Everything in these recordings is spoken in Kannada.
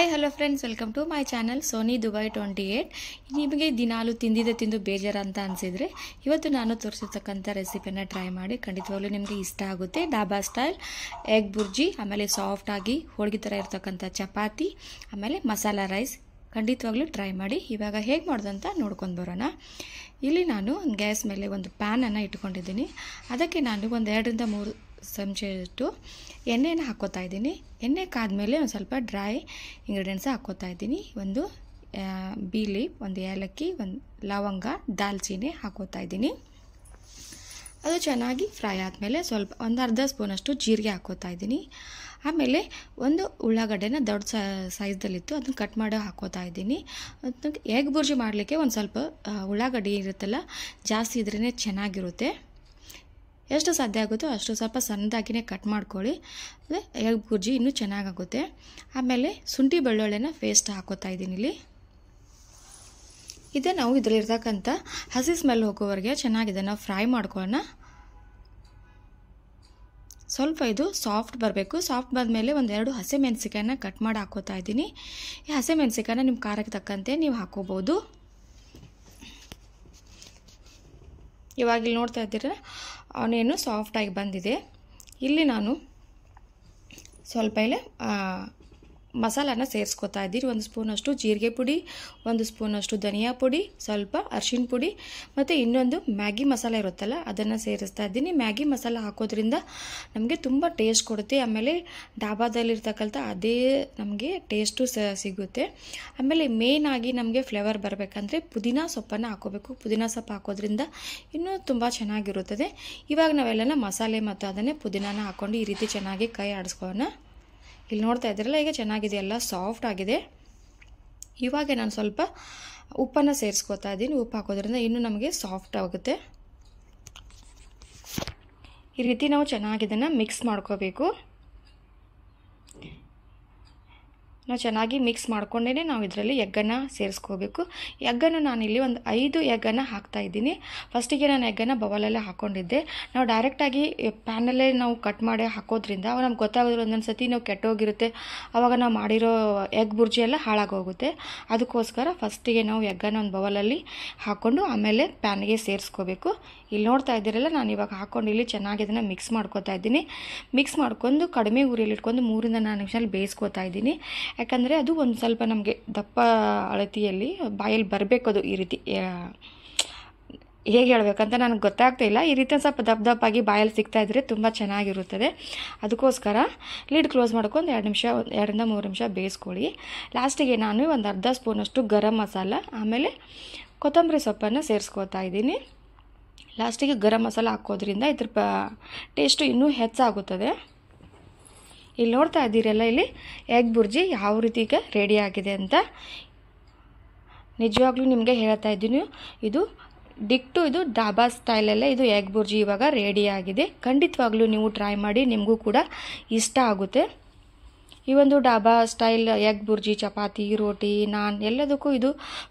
hi hello friends welcome to my channel Soni Dubai twenty eight ನಿಮಗೆ ದಿನಾಲು ತಿಂದಿದೆ ತಿಂದು ಅಂತ ಅನಿಸಿದರೆ ಇವತ್ತು ನಾನು ತೋರಿಸಿರ್ತಕ್ಕಂಥ ರೆಸಿಪಿಯನ್ನು ಟ್ರೈ ಮಾಡಿ ಖಂಡಿತವಾಗಲೂ ನಿಮಗೆ ಇಷ್ಟ ಆಗುತ್ತೆ ಡಾಬಾ ಸ್ಟೈಲ್ ಎಗ್ ಬುರ್ಜಿ ಆಮೇಲೆ ಸಾಫ್ಟಾಗಿ ಹೋಳಿಗೆ ಥರ ಇರತಕ್ಕಂಥ ಚಪಾತಿ ಆಮೇಲೆ ಮಸಾಲ ರೈಸ್ ಖಂಡಿತವಾಗ್ಲೂ ಟ್ರೈ ಮಾಡಿ ಇವಾಗ ಹೇಗೆ ಮಾಡೋದಂತ ನೋಡ್ಕೊಂಡು ಬರೋಣ ಇಲ್ಲಿ ನಾನು ಒಂದು ಗ್ಯಾಸ್ ಮೇಲೆ ಒಂದು ಪ್ಯಾನನ್ನು ಇಟ್ಕೊಂಡಿದ್ದೀನಿ ಅದಕ್ಕೆ ನಾನು ಒಂದು ಎರಡರಿಂದ ಮೂರು ಇಟ್ಟು ಎಣ್ಣೆಯನ್ನು ಹಾಕ್ಕೋತಾ ಇದ್ದೀನಿ ಎಣ್ಣೆ ಕಾದ್ಮೇಲೆ ಒಂದು ಸ್ವಲ್ಪ ಡ್ರೈ ಇಂಗ್ರೀಡಿಯೆಂಟ್ಸ್ ಹಾಕ್ಕೋತಾ ಇದ್ದೀನಿ ಒಂದು ಬೀಲಿ ಒಂದು ಏಲಕ್ಕಿ ಒಂದು ಲವಂಗ ದಾಲ್ಚೀನಿ ಹಾಕೋತಾ ಇದ್ದೀನಿ ಅದು ಚೆನ್ನಾಗಿ ಫ್ರೈ ಆದಮೇಲೆ ಸ್ವಲ್ಪ ಒಂದು ಅರ್ಧ ಸ್ಪೂನಷ್ಟು ಜೀರಿಗೆ ಹಾಕೋತಾ ಇದ್ದೀನಿ ಆಮೇಲೆ ಒಂದು ಉಳ್ಳಾಗಡ್ಡೆನ ದೊಡ್ಡ ಸೈಜ್ದಲ್ಲಿತ್ತು ಅದನ್ನು ಕಟ್ ಮಾಡಿ ಹಾಕೋತಾ ಇದ್ದೀನಿ ಎಗ್ ಬುರ್ಜಿ ಮಾಡಲಿಕ್ಕೆ ಒಂದು ಸ್ವಲ್ಪ ಉಳ್ಳಾಗಡ್ಡೆ ಇರುತ್ತಲ್ಲ ಜಾಸ್ತಿ ಇದ್ರೇ ಚೆನ್ನಾಗಿರುತ್ತೆ ಎಷ್ಟು ಸಾಧ್ಯ ಆಗುತ್ತೋ ಅಷ್ಟು ಸ್ವಲ್ಪ ಸಣ್ಣದಾಗಿಯೇ ಕಟ್ ಮಾಡ್ಕೊಳ್ಳಿ ಎಗ್ ಬುರ್ಜಿ ಇನ್ನೂ ಚೆನ್ನಾಗುತ್ತೆ ಆಮೇಲೆ ಶುಂಠಿ ಬೆಳ್ಳುಳ್ಳಿನ ಪೇಸ್ಟ್ ಹಾಕೋತಾ ಇದ್ದೀನಿ ಇಲ್ಲಿ ಇದೇ ನಾವು ಇದರಲ್ಲಿರ್ತಕ್ಕಂಥ ಹಸಿ ಸ್ಮೆಲ್ ಹೋಗೋವರೆಗೆ ಚೆನ್ನಾಗಿದೆ ನಾವು ಫ್ರೈ ಮಾಡ್ಕೊಳ್ಳೋಣ ಸ್ವಲ್ಪ ಇದು ಸಾಫ್ಟ್ ಬರಬೇಕು ಸಾಫ್ಟ್ ಬಂದಮೇಲೆ ಒಂದೆರಡು ಹಸಿ ಮೆಣಸಿಕಾಯನ್ನ ಕಟ್ ಮಾಡಿ ಹಾಕೋತಾ ಇದ್ದೀನಿ ಈ ಹಸಿ ಮೆಣಸಿಕಾಯನ್ನ ನಿಮ್ಮ ಖಾರಕ್ಕೆ ತಕ್ಕಂತೆ ನೀವು ಹಾಕೋಬೋದು ಇವಾಗ ಇಲ್ಲಿ ನೋಡ್ತಾ ಇದ್ದೀರ ಅವನೇನು ಸಾಫ್ಟಾಗಿ ಬಂದಿದೆ ಇಲ್ಲಿ ನಾನು ಸ್ವಲ್ಪ ಇಲ್ಲೇ ಮಸಾಲಾನ ಸೇರಿಸ್ಕೊತಾ ಇದ್ದೀರಿ ಒಂದು ಸ್ಪೂನಷ್ಟು ಜೀರಿಗೆ ಪುಡಿ ಒಂದು ಸ್ಪೂನಷ್ಟು ಧನಿಯಾ ಪುಡಿ ಸ್ವಲ್ಪ ಅರ್ಶಿಣ ಪುಡಿ ಮತ್ತು ಇನ್ನೊಂದು ಮ್ಯಾಗಿ ಮಸಾಲೆ ಇರುತ್ತಲ್ಲ ಅದನ್ನು ಸೇರಿಸ್ತಾ ಇದ್ದೀನಿ ಮ್ಯಾಗಿ ಮಸಾಲ ಹಾಕೋದ್ರಿಂದ ನಮಗೆ ತುಂಬ ಟೇಸ್ಟ್ ಕೊಡುತ್ತೆ ಆಮೇಲೆ ಡಾಬಾದಲ್ಲಿರ್ತಕ್ಕಂಥ ಅದೇ ನಮಗೆ ಟೇಸ್ಟು ಸಿಗುತ್ತೆ ಆಮೇಲೆ ಮೇಯ್ನ್ ಆಗಿ ನಮಗೆ ಫ್ಲೇವರ್ ಬರಬೇಕಂದ್ರೆ ಪುದೀನ ಸೊಪ್ಪನ್ನು ಹಾಕೋಬೇಕು ಪುದೀನ ಸೊಪ್ಪು ಹಾಕೋದ್ರಿಂದ ಇನ್ನೂ ತುಂಬ ಚೆನ್ನಾಗಿರುತ್ತದೆ ಇವಾಗ ನಾವೆಲ್ಲನ ಮಸಾಲೆ ಮತ್ತು ಅದನ್ನೇ ಪುದೀನ ಹಾಕ್ಕೊಂಡು ಈ ರೀತಿ ಚೆನ್ನಾಗಿ ಕೈ ಆಡಿಸ್ಕೊಳ್ಳೋಣ ಇಲ್ಲಿ ನೋಡ್ತಾ ಇದ್ದೀರಲ್ಲ ಈಗ ಚೆನ್ನಾಗಿದೆ ಎಲ್ಲ ಸಾಫ್ಟ್ ಆಗಿದೆ ಇವಾಗ ನಾನು ಸ್ವಲ್ಪ ಉಪ್ಪನ್ನು ಸೇರಿಸ್ಕೋತಾ ಇದ್ದೀನಿ ಉಪ್ಪು ಹಾಕೋದ್ರಿಂದ ಇನ್ನೂ ನಮಗೆ ಸಾಫ್ಟ್ ಆಗುತ್ತೆ ಈ ರೀತಿ ನಾವು ಚೆನ್ನಾಗಿ ಮಿಕ್ಸ್ ಮಾಡ್ಕೋಬೇಕು ನಾವು ಚೆನ್ನಾಗಿ ಮಿಕ್ಸ್ ಮಾಡ್ಕೊಂಡೇ ನಾವು ಇದರಲ್ಲಿ ಎಗ್ಗನ್ನು ಸೇರಿಸ್ಕೋಬೇಕು ಎಗ್ಗನ್ನು ನಾನಿಲ್ಲಿ ಒಂದು ಐದು ಎಗ್ಗನ್ನು ಇದ್ದೀನಿ ಫಸ್ಟಿಗೆ ನಾನು ಎಗ್ಗನ್ನು ಬವಲಲ್ಲೇ ಹಾಕ್ಕೊಂಡಿದ್ದೆ ನಾವು ಡೈರೆಕ್ಟಾಗಿ ಪ್ಯಾನಲ್ಲೇ ನಾವು ಕಟ್ ಮಾಡಿ ಹಾಕೋದ್ರಿಂದ ಅವಾಗ ನಮ್ಗೆ ಗೊತ್ತಾಗೋದ್ರೆ ಒಂದೊಂದು ಸತಿ ನಾವು ಕೆಟ್ಟೋಗಿರುತ್ತೆ ಆವಾಗ ನಾವು ಮಾಡಿರೋ ಎಗ್ ಬುರ್ಜಿ ಎಲ್ಲ ಹಾಳಾಗೋಗುತ್ತೆ ಅದಕ್ಕೋಸ್ಕರ ಫಸ್ಟಿಗೆ ನಾವು ಎಗ್ಗನ್ನು ಒಂದು ಬವಲಲ್ಲಿ ಹಾಕ್ಕೊಂಡು ಆಮೇಲೆ ಪ್ಯಾನ್ಗೆ ಸೇರಿಸ್ಕೋಬೇಕು ಇಲ್ಲಿ ನೋಡ್ತಾ ಇದ್ದೀರಲ್ಲ ನಾನು ಇವಾಗ ಹಾಕ್ಕೊಂಡು ಇಲ್ಲಿ ಚೆನ್ನಾಗಿ ಅದನ್ನು ಮಿಕ್ಸ್ ಮಾಡ್ಕೋತಾ ಇದ್ದೀನಿ ಮಿಕ್ಸ್ ಮಾಡ್ಕೊಂಡು ಕಡಿಮೆ ಉರಿಯಲ್ಲಿ ಇಟ್ಕೊಂಡು ಮೂರಿಂದ ನಾಲ್ಕು ನಿಮಿಷದಲ್ಲಿ ಬೇಯಿಸ್ಕೋತಾ ಇದ್ದೀನಿ ಯಾಕಂದರೆ ಅದು ಒಂದು ಸ್ವಲ್ಪ ನಮಗೆ ದಪ್ಪ ಅಳತಿಯಲ್ಲಿ ಬಾಯಲ್ಲಿ ಬರಬೇಕು ಅದು ಈ ರೀತಿ ಹೇಗೆ ಹೇಳಬೇಕಂತ ನನಗೆ ಗೊತ್ತಾಗ್ತಾ ಇಲ್ಲ ಈ ರೀತಿ ಸ್ವಲ್ಪ ದಪ್ಪ ದಪ್ಪಾಗಿ ಬಾಯಲ್ಲಿ ಸಿಗ್ತಾ ಇದ್ದರೆ ತುಂಬ ಚೆನ್ನಾಗಿರುತ್ತದೆ ಅದಕ್ಕೋಸ್ಕರ ಲೀಡ್ ಕ್ಲೋಸ್ ಮಾಡ್ಕೊಂಡು ಎರಡು ನಿಮಿಷ ಎರಡರಿಂದ ಮೂರು ನಿಮಿಷ ಬೇಯಿಸ್ಕೊಳ್ಳಿ ಲಾಸ್ಟಿಗೆ ನಾನು ಒಂದು ಅರ್ಧ ಸ್ಪೂನಷ್ಟು ಗರಂ ಮಸಾಲ ಆಮೇಲೆ ಕೊತ್ತಂಬರಿ ಸೊಪ್ಪನ್ನು ಸೇರಿಸ್ಕೋತಾ ಇದ್ದೀನಿ ಲಾಸ್ಟಿಗೆ ಗರಂ ಮಸಾಲ ಹಾಕೋದ್ರಿಂದ ಇದ್ರ ಪ ಟೇಸ್ಟು ಇನ್ನೂ ಹೆಚ್ಚಾಗುತ್ತದೆ ಇಲ್ಲಿ ನೋಡ್ತಾ ಇದ್ದೀರಲ್ಲ ಇಲ್ಲಿ ಎಗ್ ಬುರ್ಜಿ ಯಾವ ರೀತಿಗೆ ರೆಡಿ ಆಗಿದೆ ಅಂತ ನಿಜವಾಗ್ಲೂ ನಿಮಗೆ ಹೇಳ್ತಾ ಇದ್ದೀನಿ ಇದು ಡಿಕ್ಟು ಇದು ಡಾಬಾ ಸ್ಟೈಲಲ್ಲೇ ಇದು ಎಗ್ ಬುರ್ಜಿ ಇವಾಗ ರೆಡಿಯಾಗಿದೆ ಖಂಡಿತವಾಗ್ಲೂ ನೀವು ಟ್ರೈ ಮಾಡಿ ನಿಮಗೂ ಕೂಡ ಇಷ್ಟ ಆಗುತ್ತೆ ಈ ಒಂದು ಡಾಬಾ ಸ್ಟೈಲ್ ಎಗ್ ಬುರ್ಜಿ ಚಪಾತಿ ರೋಟಿ ನಾನ್ ಎಲ್ಲದಕ್ಕೂ ಇದು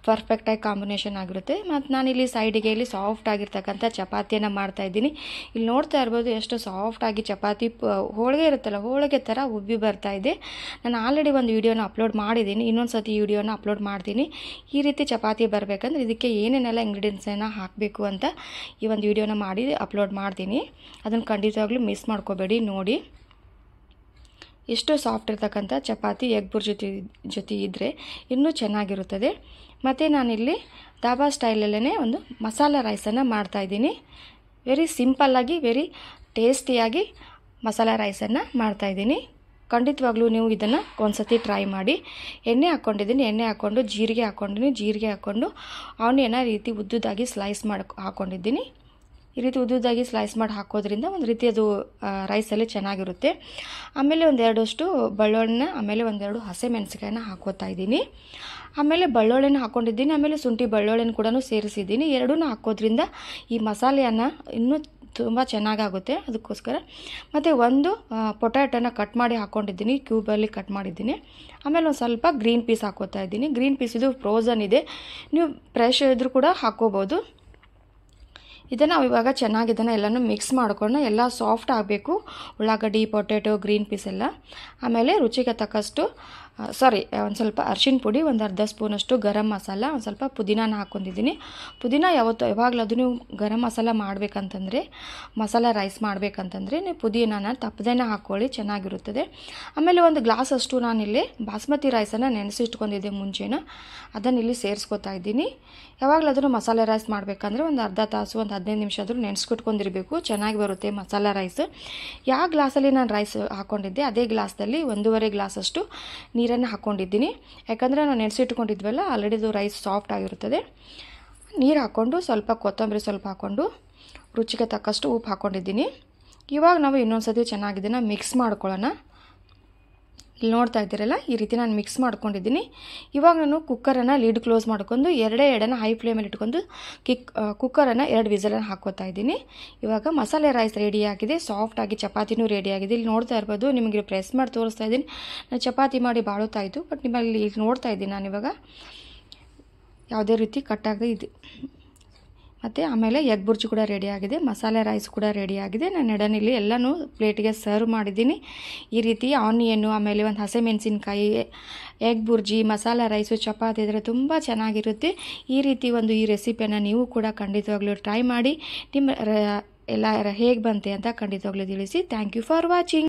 ಪರ್ಫೆಕ್ಟಾಗಿ ಕಾಂಬಿನೇಷನ್ ಆಗಿರುತ್ತೆ ಮತ್ತು ನಾನಿಲ್ಲಿ ಸೈಡಿಗೆ ಇಲ್ಲಿ ಸಾಫ್ಟ್ ಆಗಿರ್ತಕ್ಕಂಥ ಚಪಾತಿಯನ್ನು ಮಾಡ್ತಾ ಇದ್ದೀನಿ ಇಲ್ಲಿ ನೋಡ್ತಾ ಇರ್ಬೋದು ಎಷ್ಟು ಸಾಫ್ಟಾಗಿ ಚಪಾತಿ ಹೋಳಿಗೆ ಇರುತ್ತಲ್ಲ ಹೋಳಿಗೆ ಥರ ಉಬ್ಬಿ ಬರ್ತಾ ಇದೆ ನಾನು ಆಲ್ರೆಡಿ ಒಂದು ವೀಡಿಯೋನ ಅಪ್ಲೋಡ್ ಮಾಡಿದ್ದೀನಿ ಇನ್ನೊಂದು ಸತಿ ವೀಡಿಯೋನ ಅಪ್ಲೋಡ್ ಮಾಡ್ತೀನಿ ಈ ರೀತಿ ಚಪಾತಿ ಬರಬೇಕಂದ್ರೆ ಇದಕ್ಕೆ ಏನೇನೆಲ್ಲ ಇಂಗ್ರೀಡಿಯೆಂಟ್ಸನ್ನು ಹಾಕಬೇಕು ಅಂತ ಈ ಒಂದು ವೀಡಿಯೋನ ಮಾಡಿ ಅಪ್ಲೋಡ್ ಮಾಡ್ತೀನಿ ಅದನ್ನು ಖಂಡಿತವಾಗ್ಲೂ ಮಿಸ್ ಮಾಡ್ಕೋಬೇಡಿ ನೋಡಿ ಇಷ್ಟು ಸಾಫ್ಟ್ ಇರ್ತಕ್ಕಂಥ ಚಪಾತಿ ಎಗ್ ಜೊತೆ ಜೊತೆ ಇದ್ದರೆ ಇನ್ನೂ ಚೆನ್ನಾಗಿರುತ್ತದೆ ಮತ್ತು ನಾನಿಲ್ಲಿ ದಾಬಾ ಸ್ಟೈಲಲ್ಲೇ ಒಂದು ಮಸಾಲ ರೈಸನ್ನು ಮಾಡ್ತಾಯಿದ್ದೀನಿ ವೆರಿ ಸಿಂಪಲ್ಲಾಗಿ ವೆರಿ ಟೇಸ್ಟಿಯಾಗಿ ಮಸಾಲ ರೈಸನ್ನು ಮಾಡ್ತಾಯಿದ್ದೀನಿ ಖಂಡಿತವಾಗ್ಲೂ ನೀವು ಇದನ್ನು ಒಂದ್ಸತಿ ಟ್ರೈ ಮಾಡಿ ಎಣ್ಣೆ ಹಾಕ್ಕೊಂಡಿದ್ದೀನಿ ಎಣ್ಣೆ ಹಾಕ್ಕೊಂಡು ಜೀರಿಗೆ ಹಾಕ್ಕೊಂಡಿದ್ದೀನಿ ಜೀರಿಗೆ ಹಾಕ್ಕೊಂಡು ಅವನೇನ ರೀತಿ ಉದ್ದುದಾಗಿ ಸ್ಲೈಸ್ ಮಾಡಿ ಹಾಕ್ಕೊಂಡಿದ್ದೀನಿ ಈ ರೀತಿ ಉದ್ದುದಾಗಿ ಸ್ಲೈಸ್ ಮಾಡಿ ಹಾಕೋದ್ರಿಂದ ಒಂದು ರೀತಿ ಅದು ರೈಸಲ್ಲಿ ಚೆನ್ನಾಗಿರುತ್ತೆ ಆಮೇಲೆ ಒಂದೆರಡಷ್ಟು ಬೆಳ್ಳುಳ್ಳಿನ ಆಮೇಲೆ ಒಂದೆರಡು ಹಸಿ ಮೆಣಸಿಕಾಯಿನ ಹಾಕೋತಾ ಇದ್ದೀನಿ ಆಮೇಲೆ ಬಳ್ಳೊಳ್ಳೆನ ಹಾಕೊಂಡಿದ್ದೀನಿ ಆಮೇಲೆ ಶುಂಠಿ ಬಳ್ಳೊಳ್ಳೆನ ಕೂಡ ಸೇರಿಸಿದ್ದೀನಿ ಎರಡೂ ಹಾಕೋದ್ರಿಂದ ಈ ಮಸಾಲೆಯನ್ನು ಇನ್ನೂ ತುಂಬ ಚೆನ್ನಾಗಾಗುತ್ತೆ ಅದಕ್ಕೋಸ್ಕರ ಮತ್ತು ಒಂದು ಪೊಟ್ಯಾಟೋನ ಕಟ್ ಮಾಡಿ ಹಾಕ್ಕೊಂಡಿದ್ದೀನಿ ಕ್ಯೂಬಲ್ಲಿ ಕಟ್ ಮಾಡಿದ್ದೀನಿ ಆಮೇಲೆ ಒಂದು ಸ್ವಲ್ಪ ಗ್ರೀನ್ ಪೀಸ್ ಹಾಕೋತಾ ಇದ್ದೀನಿ ಗ್ರೀನ್ ಪೀಸ್ ಇದು ಫ್ರೋಝನ್ ಇದೆ ನೀವು ಫ್ರೆಶ್ ಇದ್ರೂ ಕೂಡ ಹಾಕ್ಕೋಬೋದು ಇದನ್ನು ನಾವು ಇವಾಗ ಚೆನ್ನಾಗಿ ಇದನ್ನು ಎಲ್ಲನೂ ಮಿಕ್ಸ್ ಮಾಡಿಕೊಂಡು ಎಲ್ಲ ಸಾಫ್ಟ್ ಆಗಬೇಕು ಉಳ್ಳಾಗಡ್ಡಿ ಪೊಟ್ಯಾಟೊ ಗ್ರೀನ್ ಪೀಸ್ ಎಲ್ಲ ಆಮೇಲೆ ರುಚಿಗೆ ತಕ್ಕಷ್ಟು ಸಾರಿ ಒಂದು ಸ್ವಲ್ಪ ಅರ್ಶಿಣ ಪುಡಿ ಒಂದು ಅರ್ಧ ಸ್ಪೂನಷ್ಟು ಗರಂ ಮಸಾಲ ಒಂದು ಸ್ವಲ್ಪ ಪುದೀನಾನ ಹಾಕ್ಕೊಂಡಿದ್ದೀನಿ ಪುದೀನ ಯಾವತ್ತು ಯಾವಾಗಲೂ ಅದು ನೀವು ಗರಂ ಮಸಾಲ ಮಾಡಬೇಕಂತಂದರೆ ಮಸಾಲ ರೈಸ್ ಮಾಡಬೇಕಂತಂದರೆ ನೀವು ಪುದೀನಾನ ತಪ್ಪದೇನ ಹಾಕ್ಕೊಳ್ಳಿ ಚೆನ್ನಾಗಿರುತ್ತದೆ ಆಮೇಲೆ ಒಂದು ಗ್ಲಾಸ್ ಅಷ್ಟು ನಾನಿಲ್ಲಿ ಬಾಸ್ಮತಿ ರೈಸನ್ನು ನೆನೆಸಿ ಇಟ್ಕೊಂಡಿದ್ದೆ ಮುಂಚೆನ ಅದನ್ನು ಇಲ್ಲಿ ಸೇರಿಸ್ಕೊತಾ ಇದ್ದೀನಿ ಯಾವಾಗಲೂ ಅದನ್ನು ಮಸಾಲೆ ರೈಸ್ ಮಾಡಬೇಕಂದ್ರೆ ಒಂದು ಅರ್ಧ ತಾಸು ಒಂದು ಹದಿನೈದು ನಿಮಿಷ ಆದರೂ ನೆನೆಸ್ಕಿಟ್ಕೊಂಡಿರಬೇಕು ಚೆನ್ನಾಗಿ ಬರುತ್ತೆ ಮಸಾಲ ರೈಸ್ ಯಾವ ಗ್ಲಾಸಲ್ಲಿ ನಾನು ರೈಸ್ ಹಾಕ್ಕೊಂಡಿದ್ದೆ ಅದೇ ಗ್ಲಾಸ್ದಲ್ಲಿ ಒಂದೂವರೆ ಗ್ಲಾಸಷ್ಟು ನೀರು ನೀರನ್ನು ಹಾಕ್ಕೊಂಡಿದ್ದೀನಿ ಯಾಕಂದರೆ ನಾವು ನೆನೆಸಿಟ್ಕೊಂಡಿದ್ವಲ್ಲ ಆಲ್ರೆಡಿ ಇದು ರೈಸ್ ಸಾಫ್ಟ್ ಆಗಿರುತ್ತದೆ ನೀರು ಹಾಕ್ಕೊಂಡು ಸ್ವಲ್ಪ ಕೊತ್ತಂಬರಿ ಸ್ವಲ್ಪ ಹಾಕ್ಕೊಂಡು ರುಚಿಗೆ ತಕ್ಕಷ್ಟು ಉಪ್ಪು ಹಾಕ್ಕೊಂಡಿದ್ದೀನಿ ಇವಾಗ ನಾವು ಇನ್ನೊಂದು ಸತಿ ಚೆನ್ನಾಗಿದ್ದೀನ ಮಿಕ್ಸ್ ಮಾಡ್ಕೊಳ್ಳೋಣ ಇಲ್ಲಿ ನೋಡ್ತಾ ಇದ್ದೀರಲ್ಲ ಈ ರೀತಿ ನಾನು ಮಿಕ್ಸ್ ಮಾಡ್ಕೊಂಡಿದ್ದೀನಿ ಇವಾಗ ನಾನು ಕುಕ್ಕರನ್ನು ಲೀಡ್ ಕ್ಲೋಸ್ ಮಾಡ್ಕೊಂಡು ಎರಡೇ ಎಡನ ಹೈ ಫ್ಲೇಮಲ್ಲಿ ಇಟ್ಕೊಂಡು ಕಿಕ್ ಕುಕ್ಕರನ್ನು ಎರಡು ವಿಸಲನ್ನು ಹಾಕೋತಾ ಇದ್ದೀನಿ ಇವಾಗ ಮಸಾಲೆ ರೈಸ್ ರೆಡಿಯಾಗಿದೆ ಸಾಫ್ಟಾಗಿ ಚಪಾತಿನೂ ಆಗಿದೆ ಇಲ್ಲಿ ನೋಡ್ತಾ ಇರ್ಬೋದು ನಿಮಗೆ ಪ್ರೆಸ್ ಮಾಡಿ ತೋರಿಸ್ತಾ ಇದ್ದೀನಿ ನಾನು ಚಪಾತಿ ಮಾಡಿ ಬಾಳುತ್ತಾ ಇದ್ದು ಬಟ್ ನಿಮ್ಮಲ್ಲಿ ಇಲ್ಲಿ ನೋಡ್ತಾ ಇದ್ದೀನಿ ನಾನಿವಾಗ ಯಾವುದೇ ರೀತಿ ಕಟ್ಟಾಗದೆ ಇದೆ ಮತ್ತು ಆಮೇಲೆ ಎಗ್ ಬುರ್ಜಿ ಕೂಡ ರೆಡಿಯಾಗಿದೆ ಮಸಾಲೆ ರೈಸ್ ಕೂಡ ರೆಡಿಯಾಗಿದೆ ನಾನು ಎಡನಿಲ್ಲಿ ಎಲ್ಲನೂ ಪ್ಲೇಟಿಗೆ ಸರ್ವ್ ಮಾಡಿದ್ದೀನಿ ಈ ರೀತಿ ಆನಿಯನ್ನು ಆಮೇಲೆ ಒಂದು ಹಸೆ ಮೆಣಸಿನ್ಕಾಯಿ ಎಗ್ ಬುರ್ಜಿ ಮಸಾಲೆ ರೈಸು ಚಪಾತಿ ಇದ್ರೆ ತುಂಬ ಚೆನ್ನಾಗಿರುತ್ತೆ ಈ ರೀತಿ ಒಂದು ಈ ರೆಸಿಪಿಯನ್ನು ನೀವು ಕೂಡ ಖಂಡಿತವಾಗ್ಲೂ ಟ್ರೈ ಮಾಡಿ ನಿಮ್ಮ ಎಲ್ಲ ಹೇಗೆ ಬಂತೆ ಅಂತ ಖಂಡಿತವಾಗ್ಲೂ ತಿಳಿಸಿ ಥ್ಯಾಂಕ್ ಯು ಫಾರ್ ವಾಚಿಂಗ್